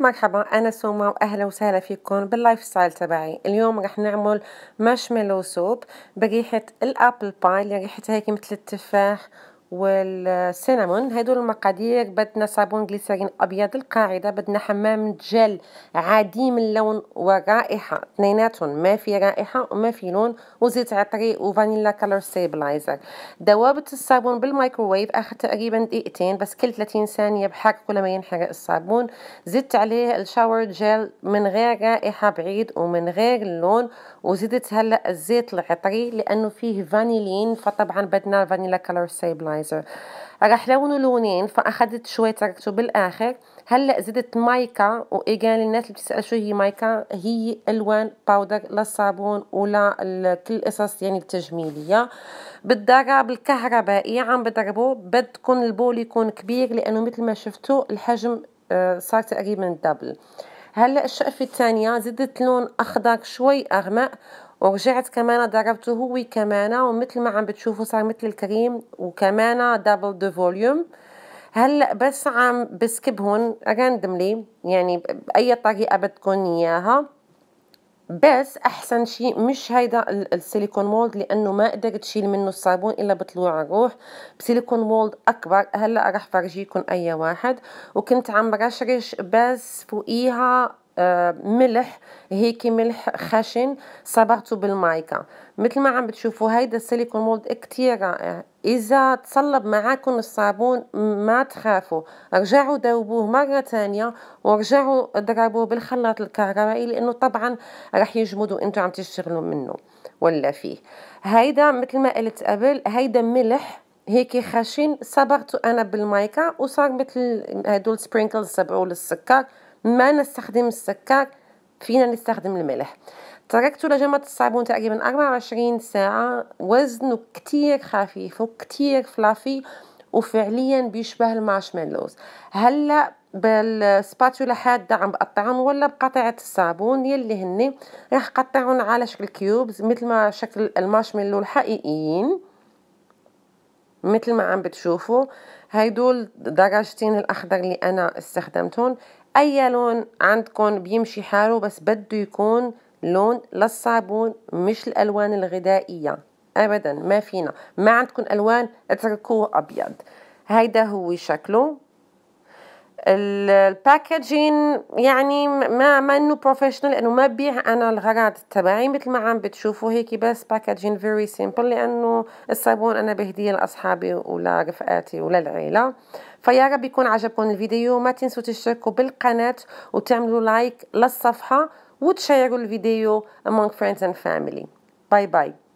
مرحبا انا سوما واهلا وسهلا فيكم باللايف ستايل تبعي اليوم رح نعمل مارشميلو سوب بريحه الابل باي اللي ريحتها هيك مثل التفاح والسينامون هادو المقادير بدنا صابون جليسرين ابيض القاعده بدنا حمام جل عديم اللون ورائحه اثنيناتهم ما في رائحه وما في لون وزيت عطري وفانيلا كلر ستابلايزر دوابه الصابون بالميكروويف اخذ تقريبا دقيقتين بس كل 30 ثانيه بحرك كل ما ينحرق الصابون زدت عليه الشاور جل من غير رائحه بعيد ومن غير اللون وزدت هلا الزيت العطري لانه فيه فانيلين فطبعا بدنا فانيلا كلر ستابلايزر مايزر راح لونه لونين فاخدت شويه تركته بالاخر هلا زدت مايكا واجان الناس اللي بتسال شو هي مايكا هي الوان باودر للصابون ولكل قصص يعني التجميليه بالضرب الكهربائي عم بضربه بدكم البول يكون كبير لانه مثل ما شفتوا الحجم آه، صار تقريبا دبل هلا الشقفه الثانيه زدت لون اخضر شوي اغمق ورجعت كمان ضربته هو كمان ومثل ما عم بتشوفوا صار مثل الكريم وكمان دبل دو فوليوم هلا بس عم بسكبهم راندملي يعني باي طريقه بدكم اياها بس احسن شيء مش هيدا السيليكون مولد لانه ما قدرت تشيل منه الصابون الا بطلوع الروح بسيليكون مولد اكبر هلا رح فرجيكم اي واحد وكنت عم برشرش بس فوقيها آه، ملح هيك ملح خشن صبغته بالمايكا مثل ما عم بتشوفوا هيدا السيليكون مولد كتير رائع اذا تصلب معاكم الصابون ما تخافوا رجعوا ذوبوه مرة ثانية ورجعوا اضربوه بالخلاط الكهربائي لانه طبعا رح يجمد وانتم عم تشتغلوا منه ولا فيه هيدا مثل ما قلت قبل هيدا ملح هيك خشن صبغته انا بالمايكا وصار مثل هدول سبرينكلز صبغوا للسكر ما نستخدم السكر فينا نستخدم الملح تركته لجمة الصابون تقريبا 24 ساعة وزنه كتير خفيف وكتير فلافي وفعليا بيشبه المارشميلوز هلا بالسباتولا حادة عم بقطعهم ولا بقطعة الصابون يلي هني راح قطعهم على شكل كيوبز مثل ما شكل المارشميلو الحقيقيين مثل ما عم بتشوفوا هيدول درجتين الاخضر اللي انا استخدمتهم اي لون عندكم بيمشي حاله بس بده يكون لون للصابون مش الالوان الغذائيه ابدا ما فينا ما عندكم الوان اتركوه ابيض هيدا هو شكله الباكجين يعني ما ما انه بروفيشنال لانه ما ببيع انا الغراض تبعي مثل ما عم بتشوفوا هيك بس باكجين فيري سيمبل لانه الصابون انا بهديه لاصحابي ولرفقاتي وللعيله فيا رب يكون عجبكم الفيديو ما تنسوا تشتركوا بالقناه وتعملوا لايك للصفحه وتشيروا الفيديو among friends and family باي باي